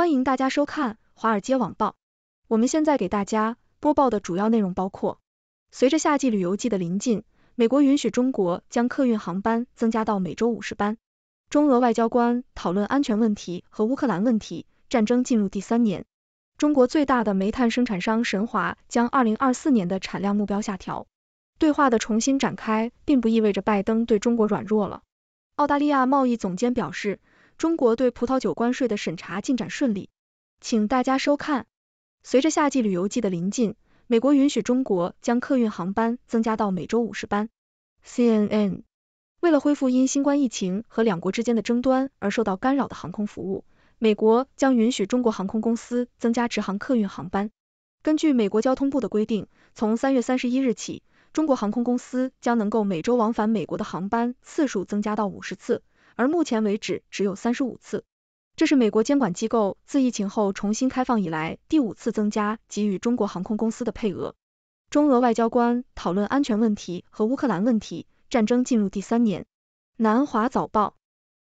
欢迎大家收看《华尔街网报》。我们现在给大家播报的主要内容包括：随着夏季旅游季的临近，美国允许中国将客运航班增加到每周五十班；中俄外交官讨论安全问题和乌克兰问题，战争进入第三年；中国最大的煤炭生产商神华将二零二四年的产量目标下调；对话的重新展开并不意味着拜登对中国软弱了；澳大利亚贸易总监表示。中国对葡萄酒关税的审查进展顺利，请大家收看。随着夏季旅游季的临近，美国允许中国将客运航班增加到每周五十班。CNN。为了恢复因新冠疫情和两国之间的争端而受到干扰的航空服务，美国将允许中国航空公司增加直航客运航班。根据美国交通部的规定，从三月三十一日起，中国航空公司将能够每周往返美国的航班次数增加到五十次。而目前为止，只有三十五次，这是美国监管机构自疫情后重新开放以来第五次增加给予中国航空公司的配额。中俄外交官讨论安全问题和乌克兰问题，战争进入第三年。南华早报：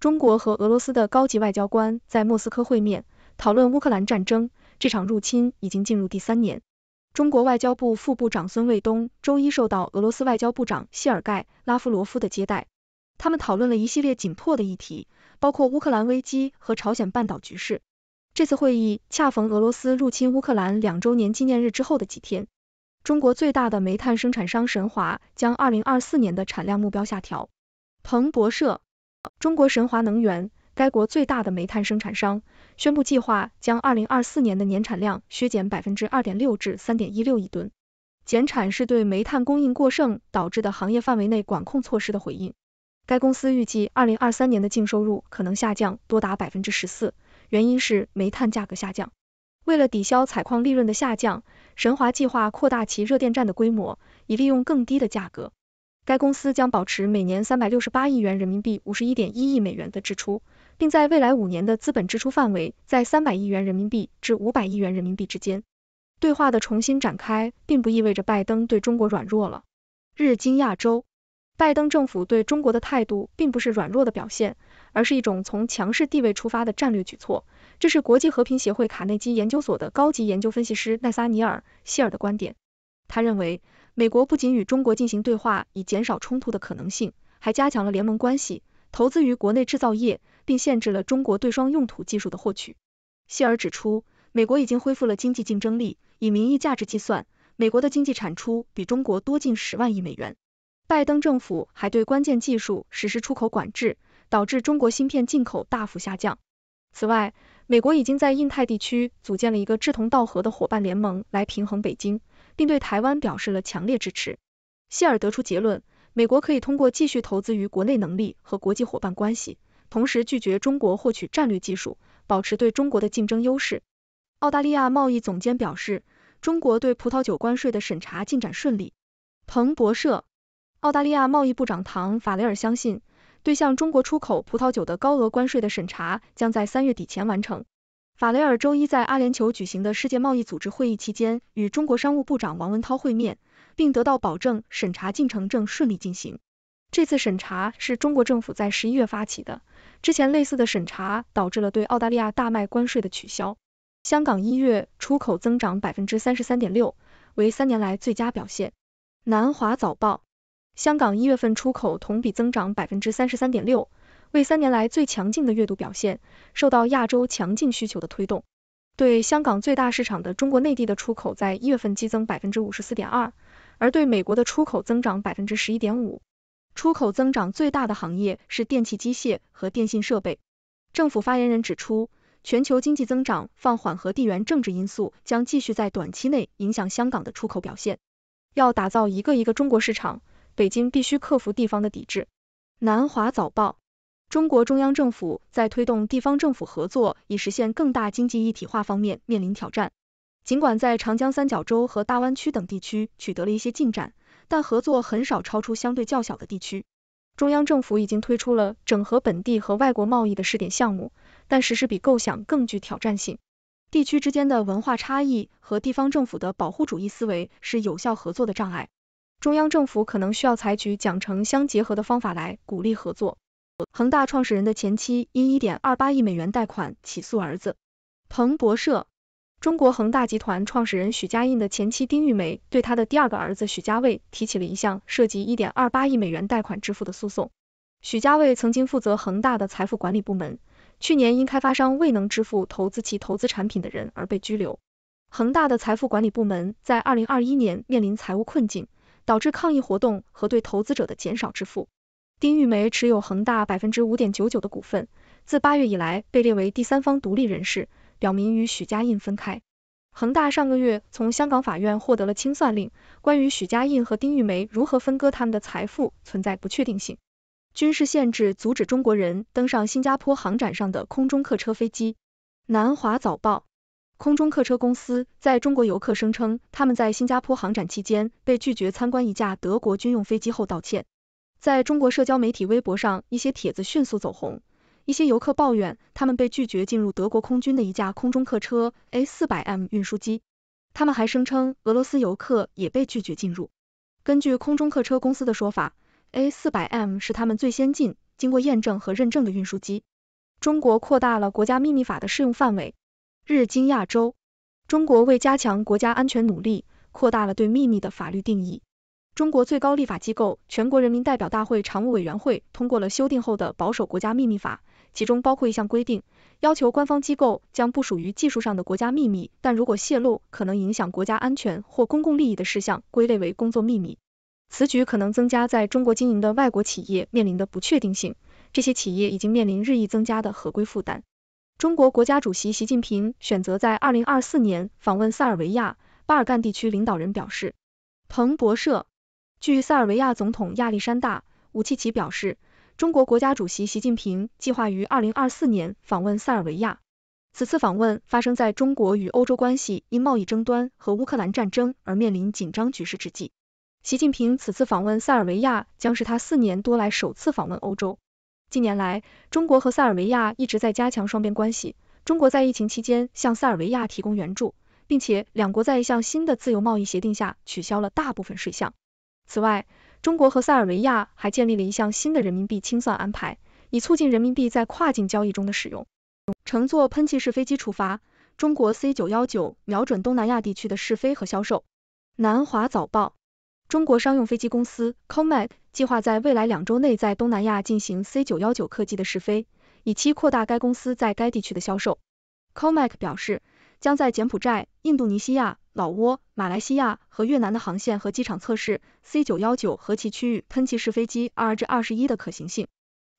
中国和俄罗斯的高级外交官在莫斯科会面，讨论乌克兰战争，这场入侵已经进入第三年。中国外交部副部长孙卫东周一受到俄罗斯外交部长谢尔盖·拉夫罗夫的接待。他们讨论了一系列紧迫的议题，包括乌克兰危机和朝鲜半岛局势。这次会议恰逢俄罗斯入侵乌克兰两周年纪念日之后的几天。中国最大的煤炭生产商神华将二零二四年的产量目标下调。彭博社，中国神华能源，该国最大的煤炭生产商，宣布计划将二零二四年的年产量削减百分之二点六至三点一六亿吨。减产是对煤炭供应过剩导致的行业范围内管控措施的回应。该公司预计，二零二三年的净收入可能下降多达百分之十四，原因是煤炭价格下降。为了抵消采矿利润的下降，神华计划扩大其热电站的规模，以利用更低的价格。该公司将保持每年三百六十八亿元人民币五十一点一亿美元的支出，并在未来五年的资本支出范围在三百亿元人民币至五百亿元人民币之间。对话的重新展开，并不意味着拜登对中国软弱了。日经亚洲。拜登政府对中国的态度并不是软弱的表现，而是一种从强势地位出发的战略举措。这是国际和平协会卡内基研究所的高级研究分析师奈萨尼尔·希尔的观点。他认为，美国不仅与中国进行对话以减少冲突的可能性，还加强了联盟关系，投资于国内制造业，并限制了中国对双用途技术的获取。希尔指出，美国已经恢复了经济竞争力，以名义价值计算，美国的经济产出比中国多近十万亿美元。拜登政府还对关键技术实施出口管制，导致中国芯片进口大幅下降。此外，美国已经在印太地区组建了一个志同道合的伙伴联盟，来平衡北京，并对台湾表示了强烈支持。希尔得出结论，美国可以通过继续投资于国内能力和国际伙伴关系，同时拒绝中国获取战略技术，保持对中国的竞争优势。澳大利亚贸易总监表示，中国对葡萄酒关税的审查进展顺利。彭博社。澳大利亚贸易部长唐·法雷尔相信，对向中国出口葡萄酒的高额关税的审查将在三月底前完成。法雷尔周一在阿联酋举行的世界贸易组织会议期间与中国商务部长王文涛会面，并得到保证审查进程正顺利进行。这次审查是中国政府在十一月发起的，之前类似的审查导致了对澳大利亚大麦关税的取消。香港一月出口增长百分之三十三点六，为三年来最佳表现。南华早报。香港一月份出口同比增长百分之三十三点六，为三年来最强劲的月度表现，受到亚洲强劲需求的推动。对香港最大市场的中国内地的出口在一月份激增百分之五十四点二，而对美国的出口增长百分之十一点五。出口增长最大的行业是电器机械和电信设备。政府发言人指出，全球经济增长放缓和地缘政治因素将继续在短期内影响香港的出口表现。要打造一个一个中国市场。北京必须克服地方的抵制。南华早报，中国中央政府在推动地方政府合作以实现更大经济一体化方面面临挑战。尽管在长江三角洲和大湾区等地区取得了一些进展，但合作很少超出相对较小的地区。中央政府已经推出了整合本地和外国贸易的试点项目，但实施比构想更具挑战性。地区之间的文化差异和地方政府的保护主义思维是有效合作的障碍。中央政府可能需要采取奖惩相结合的方法来鼓励合作。恒大创始人的前妻因一点二八亿美元贷款起诉儿子。彭博社，中国恒大集团创始人许家印的前妻丁玉梅对他的第二个儿子许家卫提起了一项涉及一点二八亿美元贷款支付的诉讼。许家卫曾经负责恒大的财富管理部门，去年因开发商未能支付投资其投资产品的人而被拘留。恒大的财富管理部门在二零二一年面临财务困境。导致抗议活动和对投资者的减少支付。丁玉梅持有恒大百分之五点九九的股份，自八月以来被列为第三方独立人士，表明与许家印分开。恒大上个月从香港法院获得了清算令，关于许家印和丁玉梅如何分割他们的财富存在不确定性。军事限制阻止中国人登上新加坡航展上的空中客车飞机。南华早报。空中客车公司在中国游客声称他们在新加坡航展期间被拒绝参观一架德国军用飞机后道歉。在中国社交媒体微博上，一些帖子迅速走红。一些游客抱怨他们被拒绝进入德国空军的一架空中客车 A400M 运输机。他们还声称俄罗斯游客也被拒绝进入。根据空中客车公司的说法，A400M 是他们最先进、经过验证和认证的运输机。中国扩大了国家秘密法的适用范围。日经亚洲：中国为加强国家安全努力，扩大了对秘密的法律定义。中国最高立法机构全国人民代表大会常务委员会通过了修订后的《保守国家秘密法》，其中包括一项规定，要求官方机构将不属于技术上的国家秘密，但如果泄露可能影响国家安全或公共利益的事项，归类为工作秘密。此举可能增加在中国经营的外国企业面临的不确定性，这些企业已经面临日益增加的合规负担。中国国家主席习近平选择在二零二四年访问塞尔维亚，巴尔干地区领导人表示。彭博社，据塞尔维亚总统亚历山大·武契奇表示，中国国家主席习近平计划于二零二四年访问塞尔维亚。此次访问发生在中国与欧洲关系因贸易争端和乌克兰战争而面临紧张局势之际。习近平此次访问塞尔维亚，将是他四年多来首次访问欧洲。近年来，中国和塞尔维亚一直在加强双边关系。中国在疫情期间向塞尔维亚提供援助，并且两国在一项新的自由贸易协定下取消了大部分税项。此外，中国和塞尔维亚还建立了一项新的人民币清算安排，以促进人民币在跨境交易中的使用。乘坐喷气式飞机出发，中国 C 九幺九瞄准东南亚地区的试飞和销售。南华早报。中国商用飞机公司 Comac 计划在未来两周内在东南亚进行 C919 客机的试飞，以期扩大该公司在该地区的销售。Comac 表示，将在柬埔寨、印度尼西亚、老挝、马来西亚和越南的航线和机场测试 C919 和其区域喷气式飞机 r 二2 1的可行性。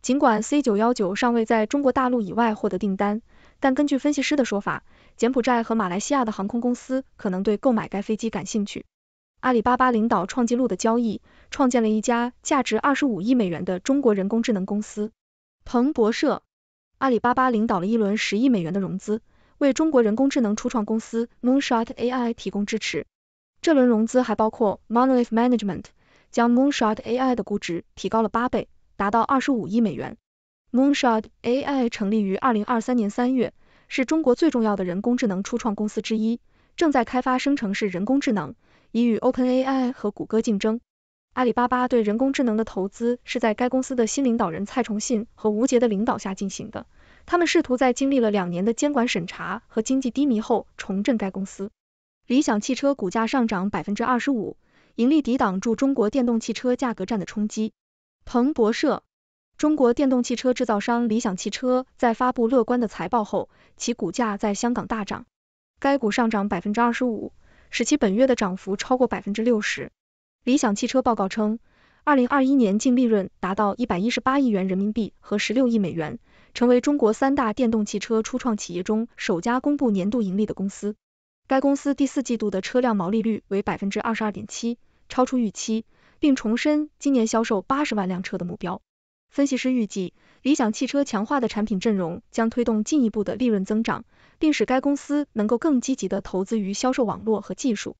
尽管 C919 尚未在中国大陆以外获得订单，但根据分析师的说法，柬埔寨和马来西亚的航空公司可能对购买该飞机感兴趣。阿里巴巴领导创纪录的交易，创建了一家价值二十五亿美元的中国人工智能公司。彭博社，阿里巴巴领导了一轮十亿美元的融资，为中国人工智能初创公司 Moonshot AI 提供支持。这轮融资还包括 Monolith Management，将 Moonshot AI 的估值提高了八倍，达到二十五亿美元。Moonshot AI 成立于二零二三年三月，是中国最重要的人工智能初创公司之一，正在开发生成式人工智能。以与 OpenAI 和谷歌竞争。阿里巴巴对人工智能的投资是在该公司的新领导人蔡崇信和吴杰的领导下进行的。他们试图在经历了两年的监管审查和经济低迷后重振该公司。理想汽车股价上涨百分之二十五，盈利抵挡住中国电动汽车价格战的冲击。彭博社，中国电动汽车制造商理想汽车在发布乐观的财报后，其股价在香港大涨，该股上涨百分之二十五。使其本月的涨幅超过百分之六十。理想汽车报告称，二零二一年净利润达到一百一十八亿元人民币和十六亿美元，成为中国三大电动汽车初创企业中首家公布年度盈利的公司。该公司第四季度的车辆毛利率为百分之二十二点七，超出预期，并重申今年销售八十万辆车的目标。分析师预计，理想汽车强化的产品阵容将推动进一步的利润增长。并使该公司能够更积极的投资于销售网络和技术。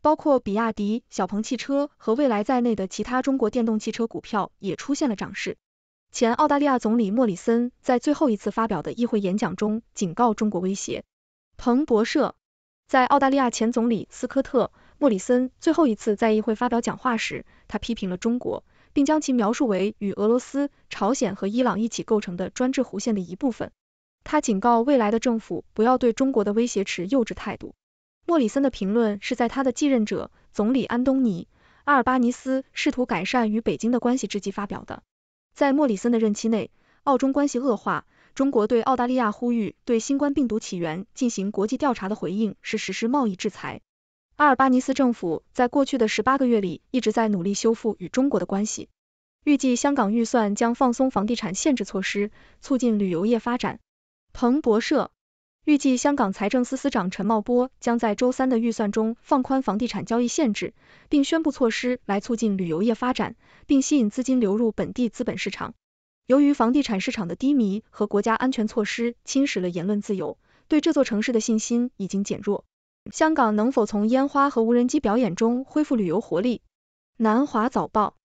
包括比亚迪、小鹏汽车和未来在内的其他中国电动汽车股票也出现了涨势。前澳大利亚总理莫里森在最后一次发表的议会演讲中警告中国威胁。彭博社在澳大利亚前总理斯科特·莫里森最后一次在议会发表讲话时，他批评了中国，并将其描述为与俄罗斯、朝鲜和伊朗一起构成的专制弧线的一部分。他警告未来的政府不要对中国的威胁持幼稚态度。莫里森的评论是在他的继任者总理安东尼阿尔巴尼斯试图改善与北京的关系之际发表的。在莫里森的任期内，澳中关系恶化。中国对澳大利亚呼吁对新冠病毒起源进行国际调查的回应是实施贸易制裁。阿尔巴尼斯政府在过去的十八个月里一直在努力修复与中国的关系。预计香港预算将放松房地产限制措施，促进旅游业发展。彭博社预计，香港财政司司长陈茂波将在周三的预算中放宽房地产交易限制，并宣布措施来促进旅游业发展，并吸引资金流入本地资本市场。由于房地产市场的低迷和国家安全措施侵蚀了言论自由，对这座城市的信心已经减弱。香港能否从烟花和无人机表演中恢复旅游活力？南华早报。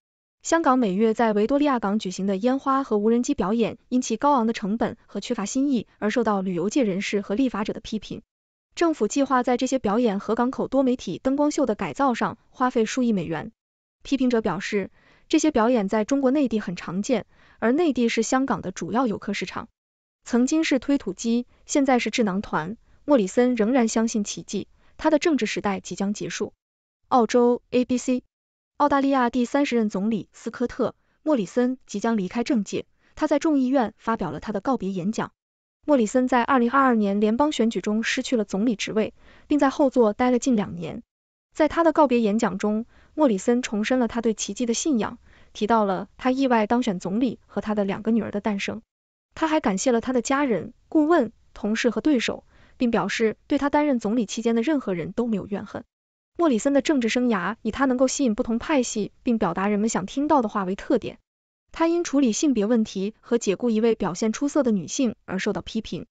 香港每月在维多利亚港举行的烟花和无人机表演，因其高昂的成本和缺乏新意而受到旅游界人士和立法者的批评。政府计划在这些表演和港口多媒体灯光秀的改造上花费数亿美元。批评者表示，这些表演在中国内地很常见，而内地是香港的主要游客市场。曾经是推土机，现在是智囊团。莫里森仍然相信奇迹，他的政治时代即将结束。澳洲 ABC。澳大利亚第三十任总理斯科特·莫里森即将离开政界，他在众议院发表了他的告别演讲。莫里森在二零二二年联邦选举中失去了总理职位，并在后座待了近两年。在他的告别演讲中，莫里森重申了他对奇迹的信仰，提到了他意外当选总理和他的两个女儿的诞生。他还感谢了他的家人、顾问、同事和对手，并表示对他担任总理期间的任何人都没有怨恨。莫里森的政治生涯以他能够吸引不同派系，并表达人们想听到的话为特点。他因处理性别问题和解雇一位表现出色的女性而受到批评。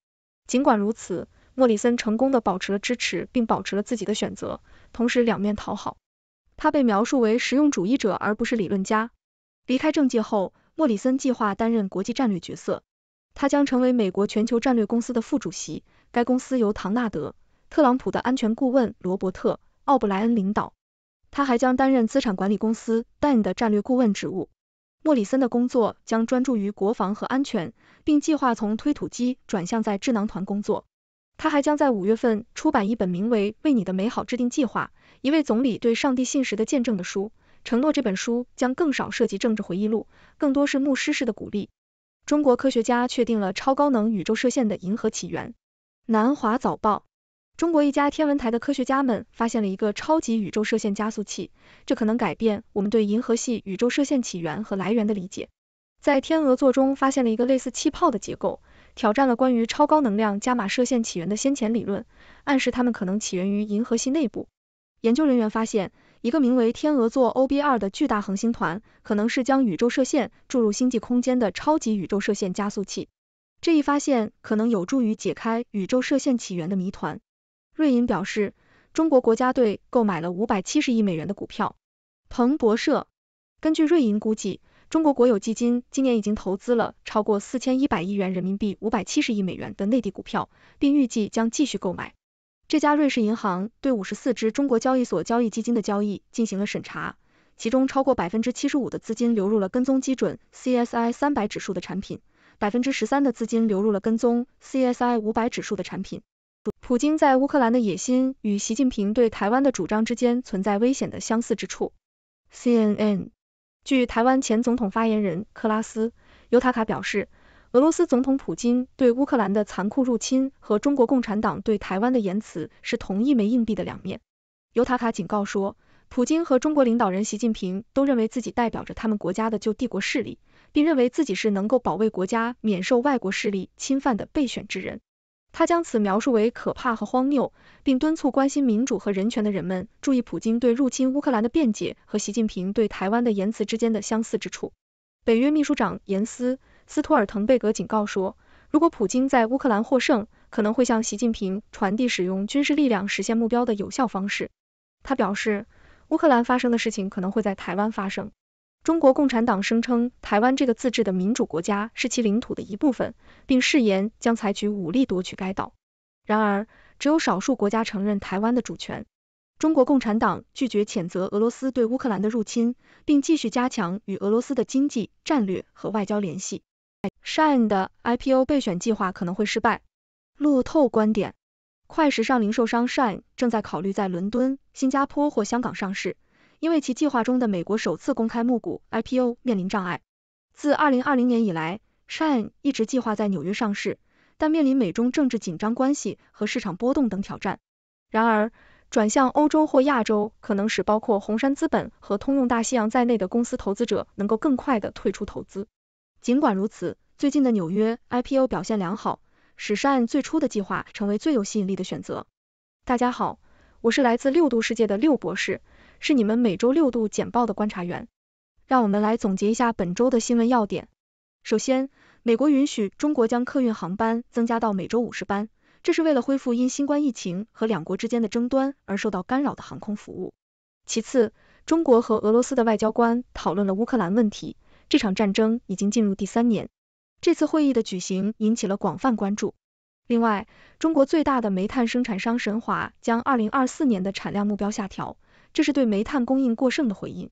尽管如此，莫里森成功的保持了支持，并保持了自己的选择，同时两面讨好。他被描述为实用主义者，而不是理论家。离开政界后，莫里森计划担任国际战略角色。他将成为美国全球战略公司的副主席，该公司由唐纳德·特朗普的安全顾问罗伯特。奥布莱恩领导，他还将担任资产管理公司 Dan 的战略顾问职务。莫里森的工作将专注于国防和安全，并计划从推土机转向在智囊团工作。他还将在五月份出版一本名为《为你的美好制定计划：一位总理对上帝信实的见证》的书，承诺这本书将更少涉及政治回忆录，更多是牧师式的鼓励。中国科学家确定了超高能宇宙射线的银河起源。南华早报。中国一家天文台的科学家们发现了一个超级宇宙射线加速器，这可能改变我们对银河系宇宙射线起源和来源的理解。在天鹅座中发现了一个类似气泡的结构，挑战了关于超高能量伽马射线起源的先前理论，暗示它们可能起源于银河系内部。研究人员发现，一个名为天鹅座 o b 2的巨大恒星团可能是将宇宙射线注入星际空间的超级宇宙射线加速器。这一发现可能有助于解开宇宙射线起源的谜团。瑞银表示，中国国家队购买了五百七十亿美元的股票。彭博社根据瑞银估计，中国国有基金今年已经投资了超过四千一百亿元人民币（五百七十亿美元）的内地股票，并预计将继续购买。这家瑞士银行对五十四支中国交易所交易基金的交易进行了审查，其中超过百分之七十五的资金流入了跟踪基准 CSI 三百指数的产品，百分之十三的资金流入了跟踪 CSI 五百指数的产品。普京在乌克兰的野心与习近平对台湾的主张之间存在危险的相似之处。CNN，据台湾前总统发言人克拉斯·尤塔卡表示，俄罗斯总统普京对乌克兰的残酷入侵和中国共产党对台湾的言辞是同一枚硬币的两面。尤塔卡警告说，普京和中国领导人习近平都认为自己代表着他们国家的旧帝国势力，并认为自己是能够保卫国家免受外国势力侵犯的备选之人。他将此描述为可怕和荒谬，并敦促关心民主和人权的人们注意普京对入侵乌克兰的辩解和习近平对台湾的言辞之间的相似之处。北约秘书长严斯·斯托尔滕贝格警告说，如果普京在乌克兰获胜，可能会向习近平传递使用军事力量实现目标的有效方式。他表示，乌克兰发生的事情可能会在台湾发生。中国共产党声称台湾这个自治的民主国家是其领土的一部分，并誓言将采取武力夺取该岛。然而，只有少数国家承认台湾的主权。中国共产党拒绝谴责俄罗斯对乌克兰的入侵，并继续加强与俄罗斯的经济、战略和外交联系。Shine 的 IPO 备选计划可能会失败。路透观点：快时尚零售商 Shine 正在考虑在伦敦、新加坡或香港上市。因为其计划中的美国首次公开募股 （IPO） 面临障碍。自二零二零年以来，Shine 一直计划在纽约上市，但面临美中政治紧张关系和市场波动等挑战。然而，转向欧洲或亚洲可能使包括红杉资本和通用大西洋在内的公司投资者能够更快地退出投资。尽管如此，最近的纽约 IPO 表现良好，使 Shine 最初的计划成为最有吸引力的选择。大家好，我是来自六度世界的六博士。是你们每周六度简报的观察员，让我们来总结一下本周的新闻要点。首先，美国允许中国将客运航班增加到每周五十班，这是为了恢复因新冠疫情和两国之间的争端而受到干扰的航空服务。其次，中国和俄罗斯的外交官讨论了乌克兰问题，这场战争已经进入第三年，这次会议的举行引起了广泛关注。另外，中国最大的煤炭生产商神华将二零二四年的产量目标下调。这是对煤炭供应过剩的回应。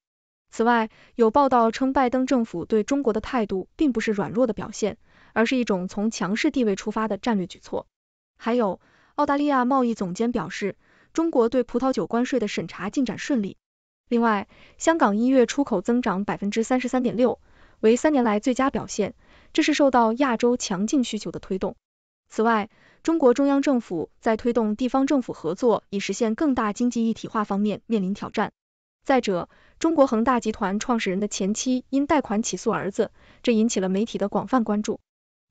此外，有报道称，拜登政府对中国的态度并不是软弱的表现，而是一种从强势地位出发的战略举措。还有，澳大利亚贸易总监表示，中国对葡萄酒关税的审查进展顺利。另外，香港一月出口增长百分之三十三点六，为三年来最佳表现，这是受到亚洲强劲需求的推动。此外，中国中央政府在推动地方政府合作以实现更大经济一体化方面面临挑战。再者，中国恒大集团创始人的前妻因贷款起诉儿子，这引起了媒体的广泛关注。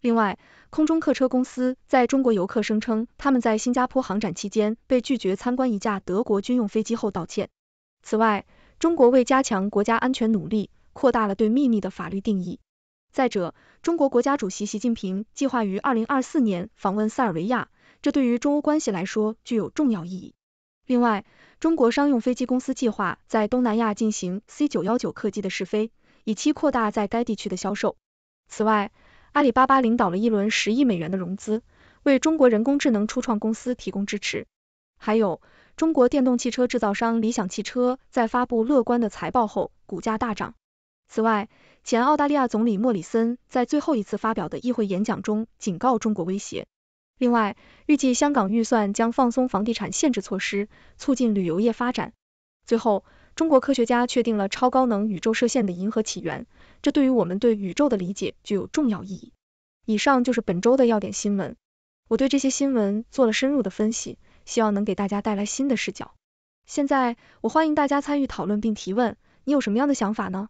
另外，空中客车公司在中国游客声称他们在新加坡航展期间被拒绝参观一架德国军用飞机后道歉。此外，中国为加强国家安全努力，扩大了对秘密的法律定义。再者，中国国家主席习近平计划于二零二四年访问塞尔维亚，这对于中欧关系来说具有重要意义。另外，中国商用飞机公司计划在东南亚进行 C 九幺九客机的试飞，以期扩大在该地区的销售。此外，阿里巴巴领导了一轮十亿美元的融资，为中国人工智能初创公司提供支持。还有，中国电动汽车制造商理想汽车在发布乐观的财报后，股价大涨。此外，前澳大利亚总理莫里森在最后一次发表的议会演讲中警告中国威胁。另外，预计香港预算将放松房地产限制措施，促进旅游业发展。最后，中国科学家确定了超高能宇宙射线的银河起源，这对于我们对宇宙的理解具有重要意义。以上就是本周的要点新闻，我对这些新闻做了深入的分析，希望能给大家带来新的视角。现在，我欢迎大家参与讨论并提问，你有什么样的想法呢？